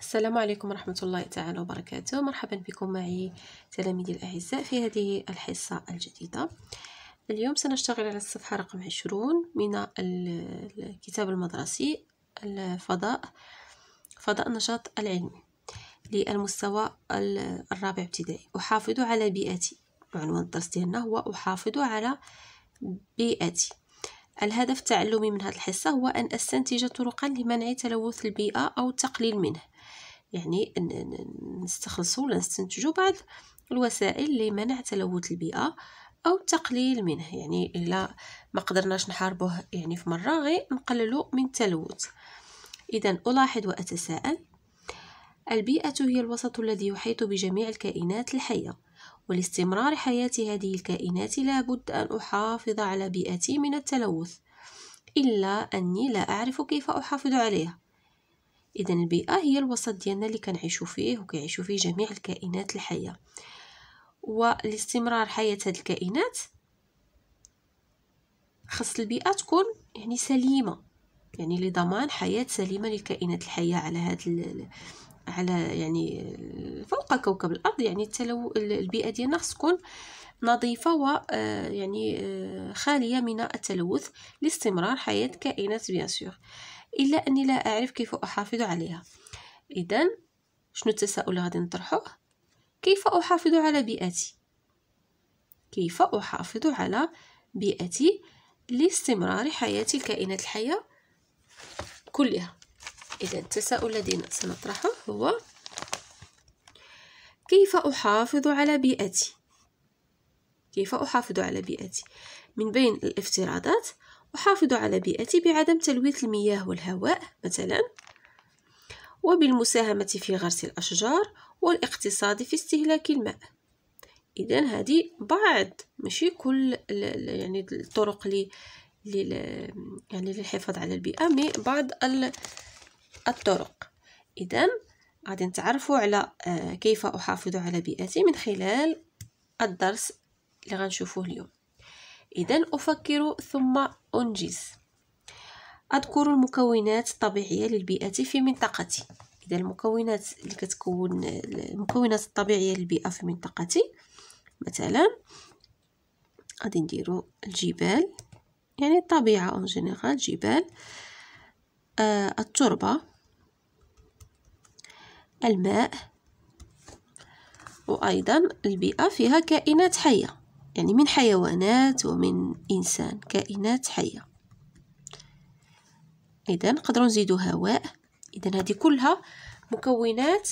السلام عليكم ورحمة الله تعالى وبركاته مرحبا بكم معي تلاميذي الأعزاء في هذه الحصة الجديدة اليوم سنشتغل على الصفحة رقم عشرون من الكتاب المدرسي الفضاء فضاء النشاط العلمي للمستوى الرابع ابتدائي أحافظ على بيئتي عنوان الدرس ديالنا هو أحافظ على بيئتي الهدف التعلمي من هذه الحصة هو أن أستنتج طرقا لمنع تلوث البيئة أو التقليل منه يعني نستخلصوا ولا نستنتجوا بعض الوسائل لمنع تلوث البيئة أو التقليل منه يعني إلا ما قدرناش نحاربوه يعني في مرة غير نقللو من التلوث إذا ألاحظ وأتساءل البيئة هي الوسط الذي يحيط بجميع الكائنات الحية ولاستمرار حياة هذه الكائنات لابد أن أحافظ على بيئتي من التلوث إلا أني لا أعرف كيف أحافظ عليها إذا البيئة هي الوسط ديالنا اللي كنعيشو فيه وكيعيشو فيه جميع الكائنات الحية ولاستمرار حياة هاد الكائنات خص البيئة تكون يعني سليمة يعني لضمان حياة سليمة للكائنات الحية على هاد على يعني فوق كوكب الأرض يعني التلو البيئة ديالنا خص تكون نظيفة و آه، يعني آه، خالية من التلوث لاستمرار حياة كائنات بيان سور إلا أني لا أعرف كيف أحافظ عليها إذا شنو التساؤل اللي غادي نطرحه كيف أحافظ على بيئتي كيف أحافظ على بيئتي لاستمرار حياة الكائنات الحية كلها إذا التساؤل الذي سنطرحه هو كيف أحافظ على بيئتي كيف أحافظ على بيئتي من بين الافتراضات أحافظ على بيئتي بعدم تلويث المياه والهواء مثلا وبالمساهمة في غرس الأشجار والاقتصاد في استهلاك الماء إذا هذه بعض ماشي كل يعني الطرق لي لل يعني للحفاظ على البيئة مي بعض الطرق إذا غادي نتعرفوا على آه، كيف أحافظ على بيئتي من خلال الدرس اللي غنشوفوه اليوم إذا أفكر ثم أنجز أذكر المكونات الطبيعية للبيئة في منطقتي إذا المكونات اللي كتكون المكونات الطبيعية للبيئة في منطقتي مثلا غادي نديرو الجبال يعني الطبيعة اون جينيرال جبال آه التربة الماء وأيضا البيئة فيها كائنات حية يعني من حيوانات ومن إنسان كائنات حية إذا نقدروا نزيدو هواء إذا هذه كلها مكونات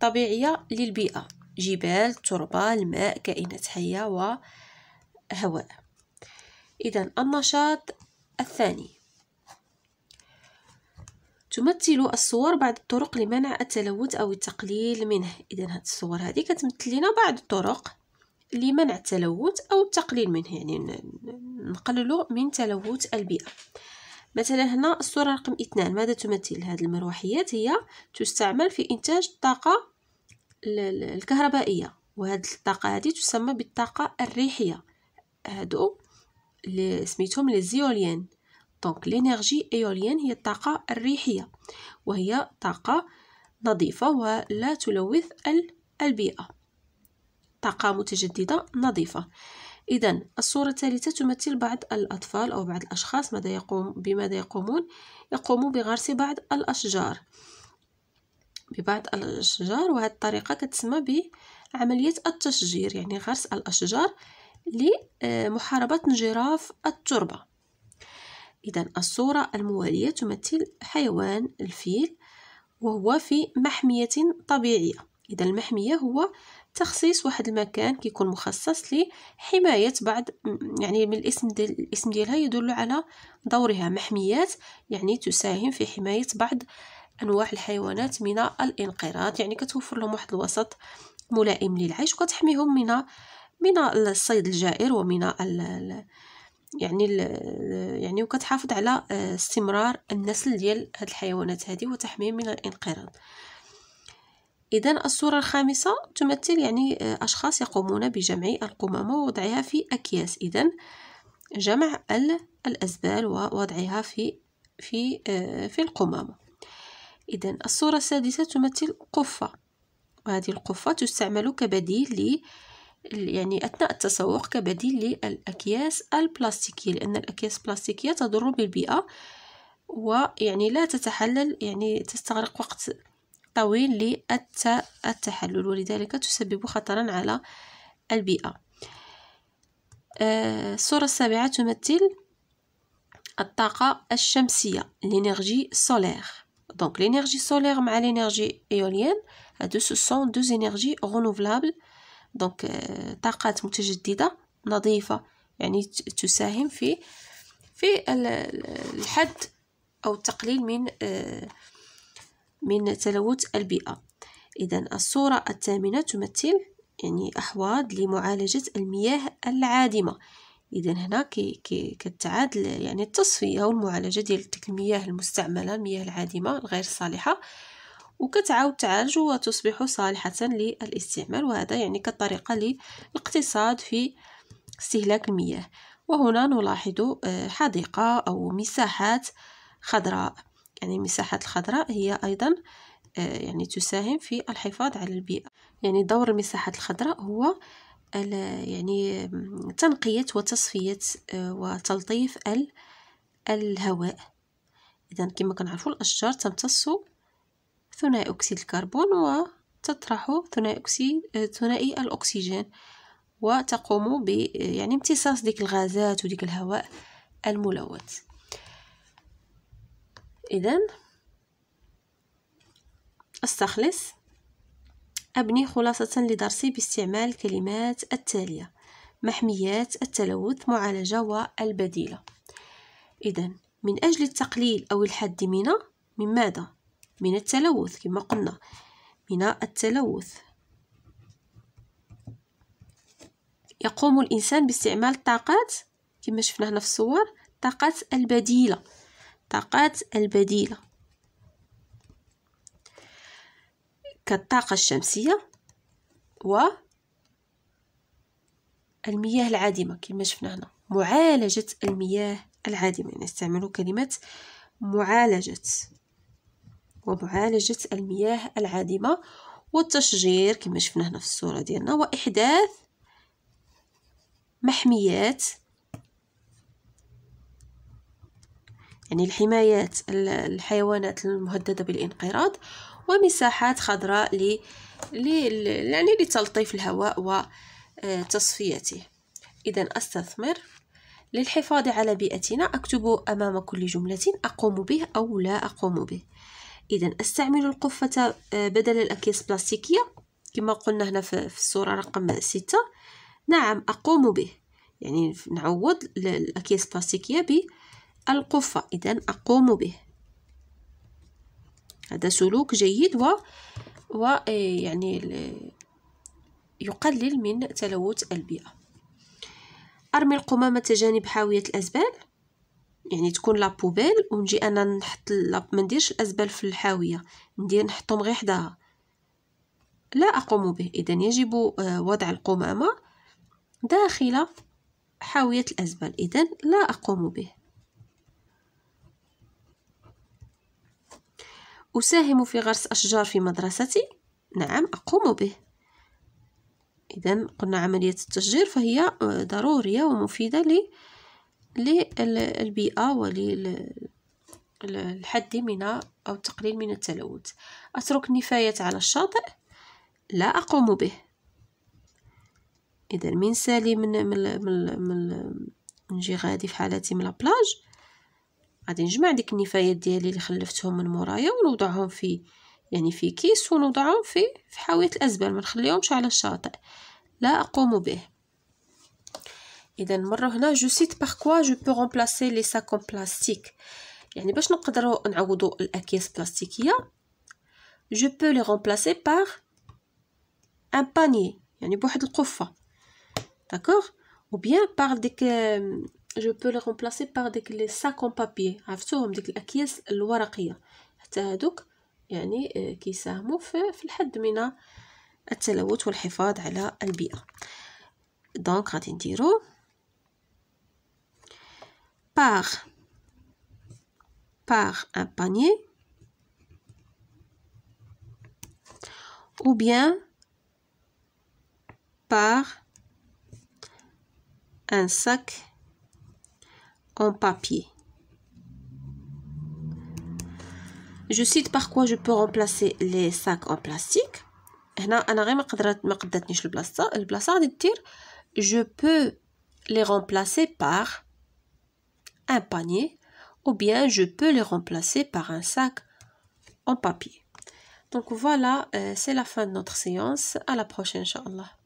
طبيعية للبيئة جبال تربة الماء كائنات حية وهواء إذا النشاط الثاني تمثل الصور بعض الطرق لمنع التلوث أو التقليل منه إذا هاد الصور هذه كتمثل لنا بعض الطرق لمنع التلوث أو التقليل منه يعني نقللو من تلوث البيئة مثلا هنا الصورة رقم اثنان ماذا تمثل هذه المروحيات هي تستعمل في إنتاج الطاقة الكهربائية وهذه الطاقة هذه تسمى بالطاقة الريحية هادو اللي سميتهم ليزيوليان دونك لينيرجي ايوليان هي الطاقة الريحية وهي طاقة نظيفة ولا تلوث البيئة طاقة متجددة نظيفة إذا الصورة الثالثة تمثل بعض الأطفال أو بعض الأشخاص ماذا يقوم بماذا يقومون يقومون بغرس بعض الأشجار ببعض الأشجار وهذه الطريقة كتسمى بعملية التشجير يعني غرس الأشجار لمحاربة انجراف التربة إذا الصورة الموالية تمثل حيوان الفيل وهو في محمية طبيعية إذا المحمية هو تخصيص واحد المكان كيكون مخصص لحماية بعض يعني من الاسم ديال الاسم ديالها يدل على دورها محميات يعني تساهم في حماية بعض أنواع الحيوانات من الانقراض يعني كتوفر لهم واحد الوسط ملائم للعيش وكتحميهم من من الصيد الجائر ومن ال يعني الـ يعني وكتحافظ على آه، استمرار النسل ديال هاد الحيوانات هذه وتحميهم من الانقراض إذا الصورة الخامسة تمثل يعني آه، أشخاص يقومون بجمع القمامة ووضعها في أكياس إذا جمع الأزبال ووضعها في في آه، في القمامة إذا الصورة السادسة تمثل قفة وهذه القفة تستعمل كبديل ل يعني أثناء التسوق كبديل للأكياس البلاستيكية لأن الأكياس البلاستيكية تضر بالبيئة ويعني لا تتحلل يعني تستغرق وقت طويل للتحلل ولذلك تسبب خطرا على البيئة آه، الصورة السابعة تمثل الطاقة الشمسية لينيرجي سولير دونك لينيرجي سولير مع l'énergie ايوليان هادو سوسون دو زينيرجي رونوفلابل دونك طاقات متجددة نظيفة يعني تساهم في في الحد أو التقليل من آه، من تلوث البيئة إذا الصورة الثامنة تمثل يعني أحواض لمعالجة المياه العادمة إذا هنا كي كي كتعاد يعني التصفية والمعالجة ديال تلك المياه المستعملة المياه العادمة الغير صالحة وكتعاود تعالج وتصبح صالحة للاستعمال وهذا يعني كطريقة للاقتصاد في استهلاك المياه وهنا نلاحظ آه، حديقة أو مساحات خضراء يعني المساحات الخضراء هي أيضا آه، يعني تساهم في الحفاظ على البيئة يعني دور المساحات الخضراء هو يعني تنقية وتصفية آه، وتلطيف الهواء إذا كما كنعرفوا الأشجار تمتص ثنائي أكسيد الكربون وتطرح ثنائي أكسيد آه، ثنائي الأكسجين وتقوم ب يعني امتصاص ديك الغازات وديك الهواء الملوث إذا أستخلص أبني خلاصة لدرسي باستعمال الكلمات التالية محميات التلوث معالجة والبديلة إذا من أجل التقليل أو الحد من من ماذا؟ من التلوث كما قلنا من التلوث يقوم الإنسان باستعمال الطاقات كما شفنا هنا في الصور طاقات البديلة الطاقات البديلة كالطاقة الشمسية و المياه العادمة كما شفنا هنا معالجة المياه العادمة يعني نستعمل كلمة معالجة ومعالجة المياه العادمة والتشجير كما شفنا هنا في الصورة ديالنا وإحداث محميات يعني الحمايات الحيوانات المهددة بالانقراض ومساحات خضراء ل يعني لتلطيف الهواء وتصفيته آه، إذا أستثمر للحفاظ على بيئتنا أكتب أمام كل جملة أقوم به أو لا أقوم به إذا أستعمل القفة آه، بدل الأكياس البلاستيكية كما قلنا هنا في الصورة رقم ستة نعم أقوم به يعني نعوض الأكياس البلاستيكية القفة إذا أقوم به هذا سلوك جيد و, و... إيه، يعني يقلل من تلوث البيئة أرمي القمامة جانب حاوية الأزبال يعني تكون لابوبيل ونجي أنا نحط لاب... ما نديرش الأزبال في الحاوية ندير نحطهم غير حداها لا أقوم به إذا يجب آه، وضع القمامة داخل حاوية الأزبال إذا لا أقوم به أساهم في غرس أشجار في مدرستي نعم أقوم به إذا قلنا عملية التشجير فهي آه، ضرورية ومفيدة للبيئة وللحد من أو التقليل من التلوث أترك نفاية على الشاطئ لا أقوم به إذا من سالي من من من, من, من, من جي غادي في حالتي من لابلاج غادي نجمع ديك النفايات ديالي اللي خلفتهم من مورايا ونوضعهم في يعني في كيس ونوضعهم في في حاويه الازبال ما نخليهمش على الشاطئ لا اقوم به اذا مرة هنا جو سيت باغ كوا جو بو رومبلاسي لي ساكون بلاستيك يعني باش نقدروا نعوضوا الاكياس بلاستيكيه جو بو لي رومبلاسي باغ ان باني يعني بواحد القفه داكوغ ou bien par des, je peux le remplacer par des sacs en papier donc عرفتوهم ديك الاكياس الورقيه حتى هادوك يعني كيساهموا في, الحد من التلوث والحفاظ على البيئه دونك par un panier ou bien par un sac papier. Je cite par quoi je peux remplacer les sacs en plastique. Je peux les remplacer par un panier ou bien je peux les remplacer par un sac en papier. Donc voilà, euh, c'est la fin de notre séance. À la prochaine, Inch'Allah.